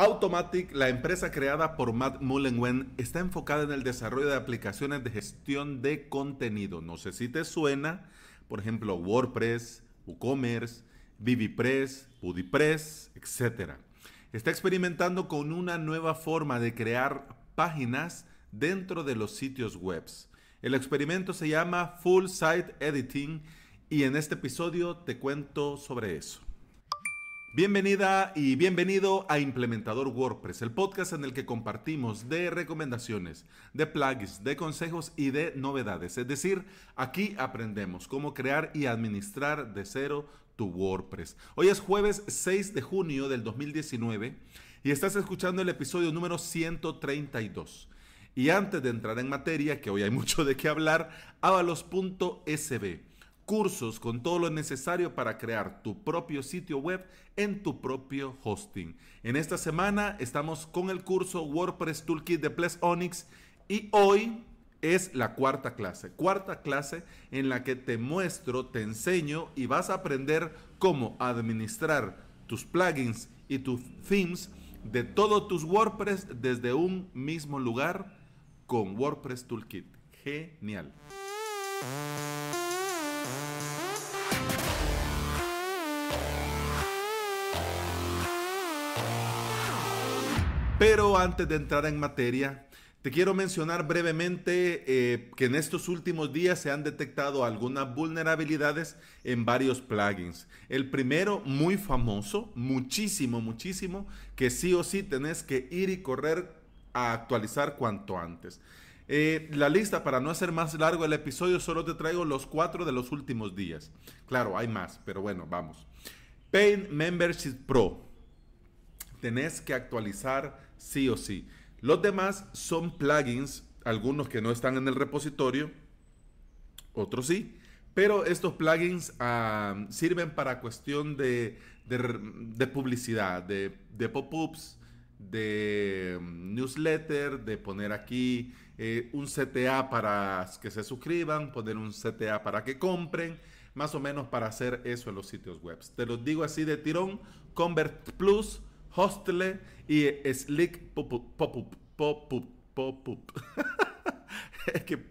Automatic, la empresa creada por Matt Mullenwen, está enfocada en el desarrollo de aplicaciones de gestión de contenido. No sé si te suena, por ejemplo, WordPress, WooCommerce, ViviPress, BuddyPress, etc. Está experimentando con una nueva forma de crear páginas dentro de los sitios web. El experimento se llama Full Site Editing y en este episodio te cuento sobre eso. Bienvenida y bienvenido a Implementador WordPress, el podcast en el que compartimos de recomendaciones, de plugins, de consejos y de novedades. Es decir, aquí aprendemos cómo crear y administrar de cero tu WordPress. Hoy es jueves 6 de junio del 2019 y estás escuchando el episodio número 132. Y antes de entrar en materia, que hoy hay mucho de qué hablar, avalos.sb cursos con todo lo necesario para crear tu propio sitio web en tu propio hosting. En esta semana estamos con el curso WordPress Toolkit de Ples Onyx y hoy es la cuarta clase. Cuarta clase en la que te muestro, te enseño y vas a aprender cómo administrar tus plugins y tus themes de todos tus WordPress desde un mismo lugar con WordPress Toolkit. Genial. Pero antes de entrar en materia, te quiero mencionar brevemente eh, que en estos últimos días se han detectado algunas vulnerabilidades en varios plugins. El primero, muy famoso, muchísimo, muchísimo, que sí o sí tenés que ir y correr a actualizar cuanto antes. Eh, la lista, para no hacer más largo el episodio, solo te traigo los cuatro de los últimos días. Claro, hay más, pero bueno, vamos. Pain Membership Pro tenés que actualizar sí o sí. Los demás son plugins, algunos que no están en el repositorio, otros sí, pero estos plugins ah, sirven para cuestión de, publicidad, de, pop-ups, de mm, newsletter, de poner aquí eh, un CTA para que se suscriban, poner un CTA para que compren, más o menos para hacer eso en los sitios web. Te los digo así de tirón, Convert Plus Hostle y Slick pop Popup. Popup. pop es que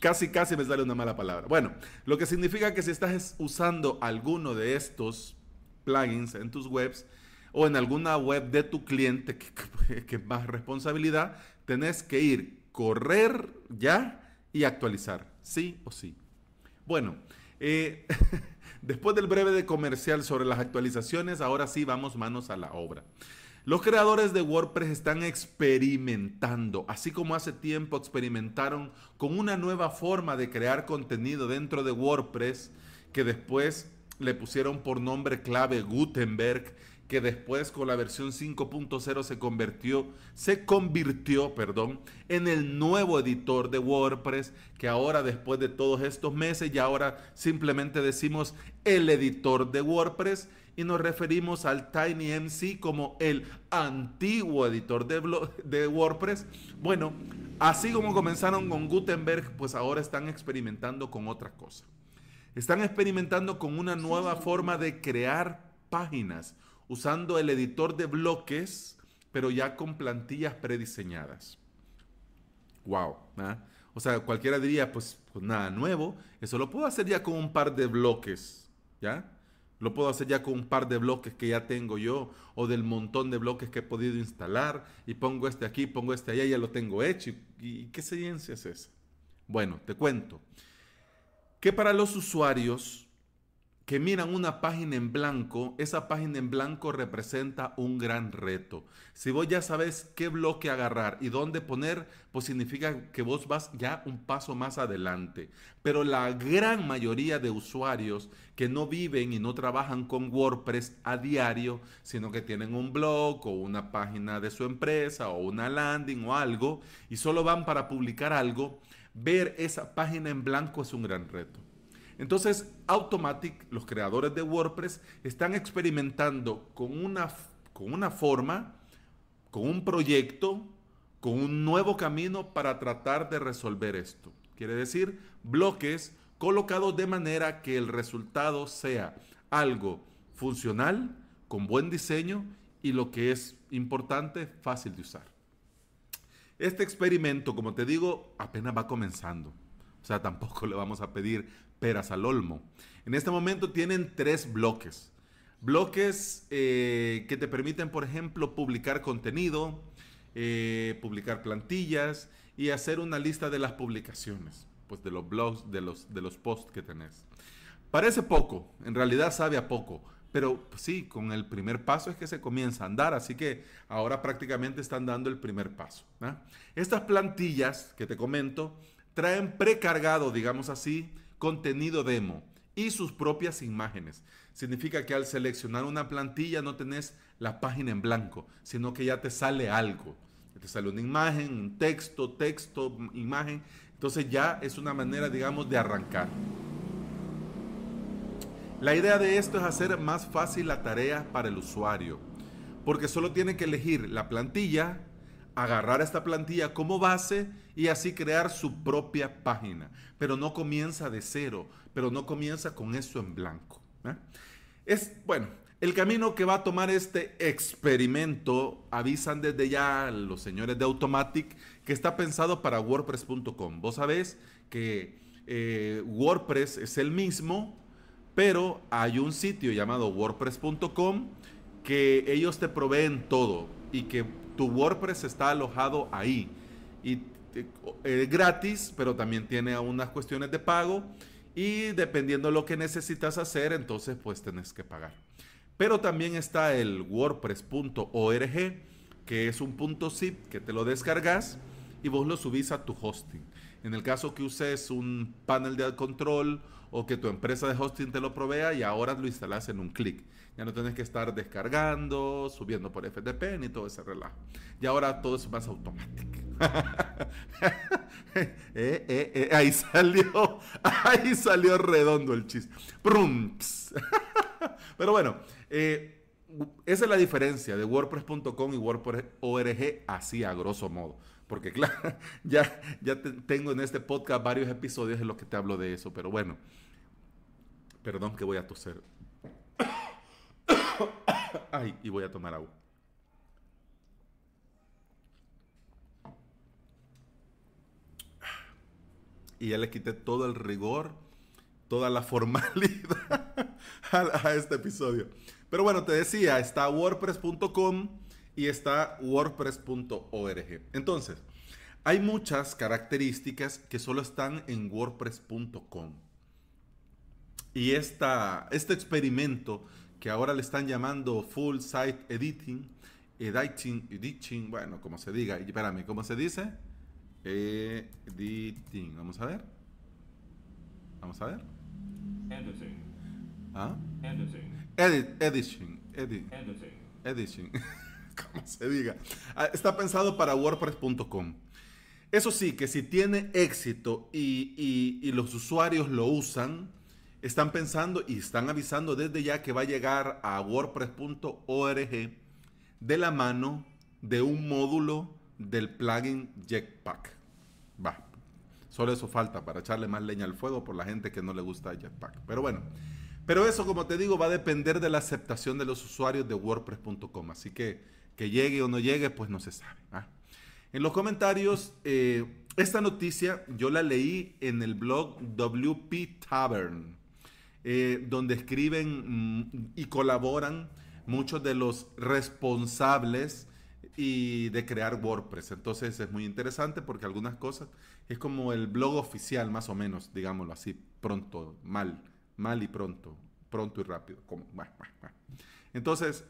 casi, casi me sale una mala palabra. Bueno, lo que significa que si estás usando alguno de estos plugins en tus webs o en alguna web de tu cliente que, que más responsabilidad, tenés que ir, correr ya y actualizar, sí o sí. Bueno, eh, Después del breve de comercial sobre las actualizaciones, ahora sí vamos manos a la obra. Los creadores de WordPress están experimentando, así como hace tiempo experimentaron con una nueva forma de crear contenido dentro de WordPress que después le pusieron por nombre clave Gutenberg que después con la versión 5.0 se convirtió, se convirtió, perdón, en el nuevo editor de WordPress, que ahora después de todos estos meses y ahora simplemente decimos el editor de WordPress y nos referimos al TinyMC como el antiguo editor de, de WordPress. Bueno, así como comenzaron con Gutenberg, pues ahora están experimentando con otra cosa. Están experimentando con una nueva forma de crear páginas, usando el editor de bloques, pero ya con plantillas prediseñadas. ¡Wow! ¿ah? O sea, cualquiera diría, pues, pues, nada nuevo, eso lo puedo hacer ya con un par de bloques, ¿ya? Lo puedo hacer ya con un par de bloques que ya tengo yo o del montón de bloques que he podido instalar y pongo este aquí, pongo este allá, ya lo tengo hecho. ¿Y, y qué ciencia es esa? Bueno, te cuento que para los usuarios que miran una página en blanco, esa página en blanco representa un gran reto. Si vos ya sabes qué bloque agarrar y dónde poner, pues significa que vos vas ya un paso más adelante. Pero la gran mayoría de usuarios que no viven y no trabajan con WordPress a diario, sino que tienen un blog o una página de su empresa o una landing o algo, y solo van para publicar algo, ver esa página en blanco es un gran reto. Entonces, Automatic, los creadores de WordPress, están experimentando con una, con una forma, con un proyecto, con un nuevo camino para tratar de resolver esto. Quiere decir, bloques colocados de manera que el resultado sea algo funcional, con buen diseño y lo que es importante, fácil de usar. Este experimento, como te digo, apenas va comenzando. O sea, tampoco le vamos a pedir al olmo. En este momento tienen tres bloques. Bloques eh, que te permiten, por ejemplo, publicar contenido, eh, publicar plantillas y hacer una lista de las publicaciones, pues de los blogs, de los, de los posts que tenés. Parece poco, en realidad sabe a poco, pero pues sí, con el primer paso es que se comienza a andar, así que ahora prácticamente están dando el primer paso. ¿ah? Estas plantillas que te comento traen precargado, digamos así, contenido demo y sus propias imágenes. Significa que al seleccionar una plantilla no tenés la página en blanco, sino que ya te sale algo. Te sale una imagen, un texto, texto, imagen. Entonces ya es una manera, digamos, de arrancar. La idea de esto es hacer más fácil la tarea para el usuario, porque solo tiene que elegir la plantilla, agarrar esta plantilla como base y así crear su propia página. Pero no comienza de cero, pero no comienza con eso en blanco. ¿eh? Es, bueno, el camino que va a tomar este experimento, avisan desde ya los señores de Automatic, que está pensado para WordPress.com. Vos sabés que eh, WordPress es el mismo, pero hay un sitio llamado WordPress.com que ellos te proveen todo y que tu WordPress está alojado ahí. Y eh, es gratis, pero también tiene unas cuestiones de pago. Y dependiendo lo que necesitas hacer, entonces pues tenés que pagar. Pero también está el wordpress.org, que es un punto zip que te lo descargas y vos lo subís a tu hosting. En el caso que uses un panel de control o que tu empresa de hosting te lo provea y ahora lo instalas en un clic. Ya no tienes que estar descargando, subiendo por FTP ni todo ese relajo. Y ahora todo es más automático. Eh, eh, eh, ahí salió, ahí salió redondo el chiste. Pero bueno, esa es la diferencia de WordPress.com y WordPress.org así a grosso modo. Porque claro, ya, ya tengo en este podcast varios episodios en los que te hablo de eso. Pero bueno, perdón que voy a toser. Ay, y voy a tomar agua. Y ya le quité todo el rigor, toda la formalidad a, este episodio. Pero bueno, te decía, está wordpress.com y está wordpress.org. Entonces, hay muchas características que solo están en wordpress.com. Y esta, este experimento que ahora le están llamando full site editing, editing, editing, bueno, como se diga, espérame, ¿cómo se dice? Editing, vamos a ver. Vamos a ver. Editing. ¿Ah? Editing. Edit, editing. Edit. Editing. Editing. como se diga. Ah, está pensado para WordPress.com. Eso sí, que si tiene éxito y los usuarios lo usan, están pensando y están avisando desde ya que va a llegar a wordpress.org de la mano de un módulo del plugin Jetpack. Va, solo eso falta para echarle más leña al fuego por la gente que no le gusta Jetpack. Pero bueno, pero eso como te digo va a depender de la aceptación de los usuarios de wordpress.com. Así que que llegue o no llegue, pues no se sabe. En los comentarios, eh, esta noticia yo la leí en el blog WP Tavern. Eh, donde escriben mm, y colaboran muchos de los responsables y de crear WordPress. Entonces es muy interesante porque algunas cosas es como el blog oficial más o menos, digámoslo así, pronto, mal, mal y pronto, pronto y rápido. Como, Entonces,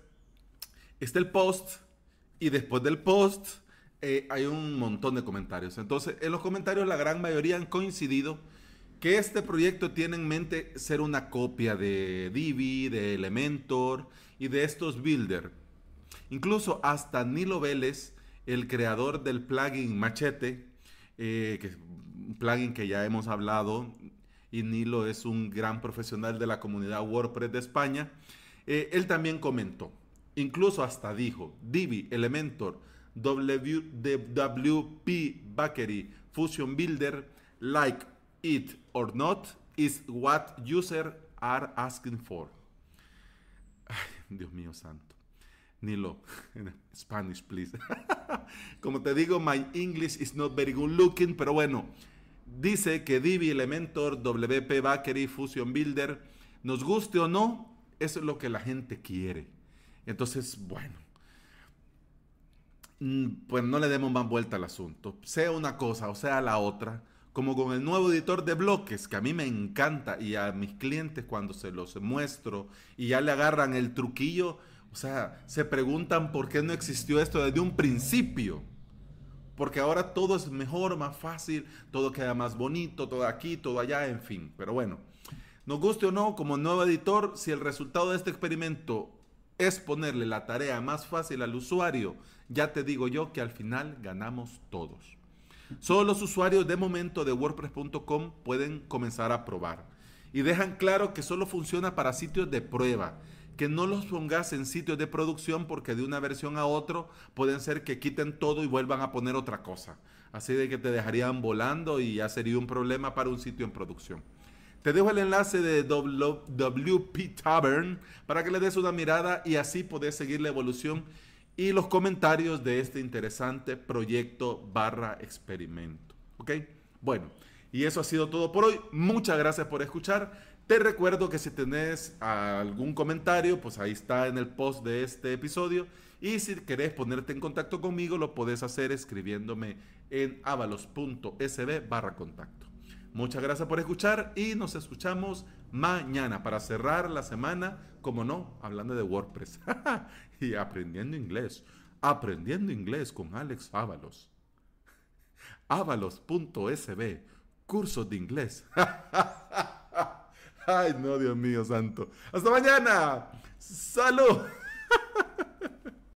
está el post y después del post eh, hay un montón de comentarios. Entonces, en los comentarios la gran mayoría han coincidido que este proyecto tiene en mente ser una copia de Divi, de Elementor y de estos builder. Incluso hasta Nilo Vélez, el creador del plugin Machete, eh, que es un plugin que ya hemos hablado, y Nilo es un gran profesional de la comunidad WordPress de España, eh, él también comentó, incluso hasta dijo, Divi, Elementor, WP Bakery, Fusion Builder, Like, it or not is what users are asking for. Dios mío santo. Nilo, Spanish, please. Como te digo, my English is not very good looking, pero bueno. Dice que Divi, Elementor, WP Bakery, Fusion Builder, nos guste o no, eso es lo que la gente quiere. Entonces, bueno, mm, pues no le demos más vuelta al asunto. Sea una cosa o sea la otra, como con el nuevo editor de bloques, que a mí me encanta, y a mis clientes cuando se los muestro y ya le agarran el truquillo, o sea, se preguntan por qué no existió esto desde un principio. Porque ahora todo es mejor, más fácil, todo queda más bonito, todo aquí, todo allá, en fin. Pero bueno, nos guste o no, como nuevo editor, si el resultado de este experimento es ponerle la tarea más fácil al usuario, ya te digo yo que al final ganamos todos. Solo los usuarios de momento de WordPress.com pueden comenzar a probar. Y dejan claro que solo funciona para sitios de prueba, que no los pongas en sitios de producción porque de una versión a otra pueden ser que quiten todo y vuelvan a poner otra cosa. Así de que te dejarían volando y ya sería un problema para un sitio en producción. Te dejo el enlace de WP Tavern para que le des una mirada y así podés seguir la evolución y los comentarios de este interesante proyecto barra experimento. ¿Ok? Bueno, y eso ha sido todo por hoy. Muchas gracias por escuchar. Te recuerdo que si tenés algún comentario, pues ahí está en el post de este episodio. Y si querés ponerte en contacto conmigo, lo puedes hacer escribiéndome en avalos.sb barra contacto. Muchas gracias por escuchar y nos escuchamos mañana para cerrar la semana, como no, hablando de WordPress y aprendiendo inglés. Aprendiendo inglés con Alex Ábalos. Ábalos.sb, cursos de inglés. Ay, no, Dios mío, santo. Hasta mañana. Salud.